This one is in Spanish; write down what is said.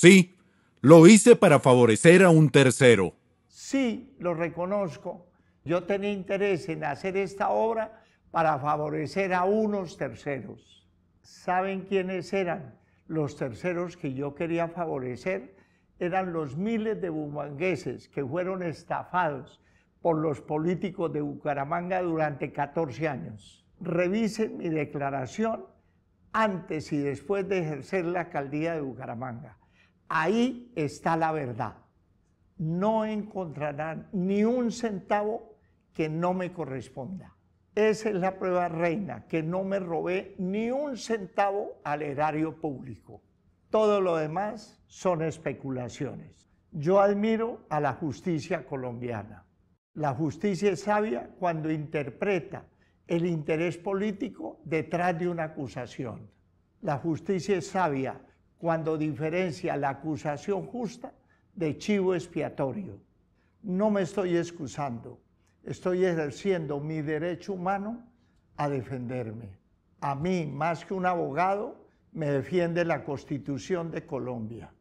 Sí, lo hice para favorecer a un tercero. Sí, lo reconozco. Yo tenía interés en hacer esta obra para favorecer a unos terceros. ¿Saben quiénes eran? Los terceros que yo quería favorecer eran los miles de bumangueses que fueron estafados por los políticos de Bucaramanga durante 14 años. Revisen mi declaración antes y después de ejercer la alcaldía de Bucaramanga. Ahí está la verdad. No encontrarán ni un centavo que no me corresponda. Esa es la prueba reina, que no me robé ni un centavo al erario público. Todo lo demás son especulaciones. Yo admiro a la justicia colombiana. La justicia es sabia cuando interpreta el interés político detrás de una acusación. La justicia es sabia cuando diferencia la acusación justa de chivo expiatorio. No me estoy excusando, estoy ejerciendo mi derecho humano a defenderme. A mí, más que un abogado, me defiende la Constitución de Colombia.